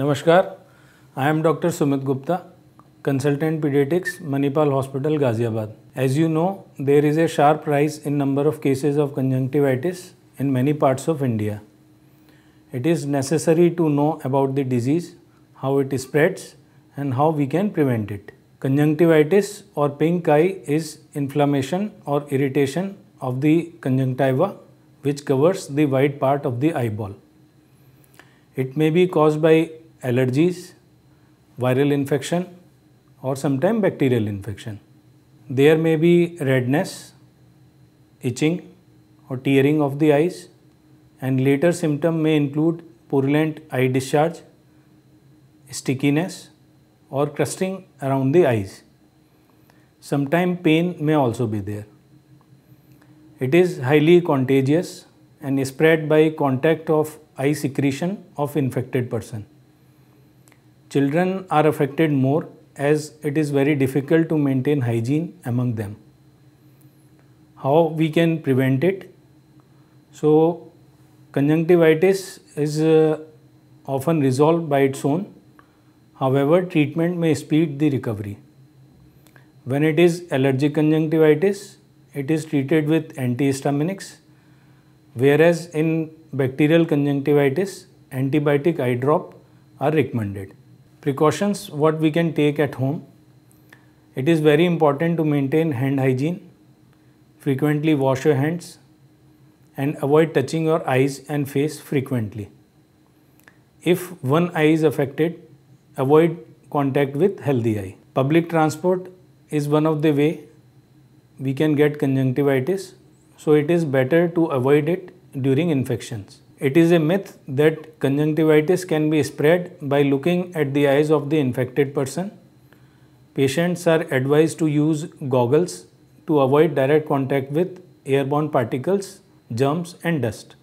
Namaskar, I am Dr. Sumit Gupta, consultant pediatrics, Manipal Hospital, Ghaziabad. As you know, there is a sharp rise in number of cases of conjunctivitis in many parts of India. It is necessary to know about the disease, how it spreads and how we can prevent it. Conjunctivitis or pink eye is inflammation or irritation of the conjunctiva which covers the white part of the eyeball. It may be caused by allergies, viral infection or sometimes bacterial infection. There may be redness, itching or tearing of the eyes and later symptom may include purulent eye discharge, stickiness or crusting around the eyes. Sometimes pain may also be there. It is highly contagious and spread by contact of eye secretion of infected person. Children are affected more as it is very difficult to maintain hygiene among them. How we can prevent it? So, conjunctivitis is uh, often resolved by its own. However, treatment may speed the recovery. When it is allergic conjunctivitis, it is treated with antihistaminics, whereas in bacterial conjunctivitis, antibiotic eye drop are recommended. Precautions what we can take at home. It is very important to maintain hand hygiene. Frequently wash your hands and avoid touching your eyes and face frequently. If one eye is affected, avoid contact with healthy eye. Public transport is one of the way we can get conjunctivitis. So it is better to avoid it during infections. It is a myth that conjunctivitis can be spread by looking at the eyes of the infected person. Patients are advised to use goggles to avoid direct contact with airborne particles, germs and dust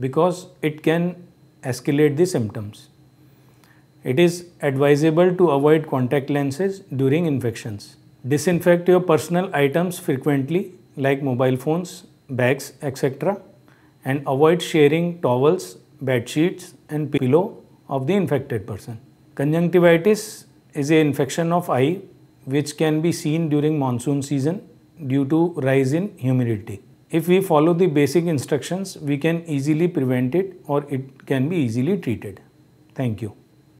because it can escalate the symptoms. It is advisable to avoid contact lenses during infections. Disinfect your personal items frequently like mobile phones, bags, etc and avoid sharing towels, bed sheets and pillow of the infected person. Conjunctivitis is an infection of eye which can be seen during monsoon season due to rise in humidity. If we follow the basic instructions, we can easily prevent it or it can be easily treated. Thank you.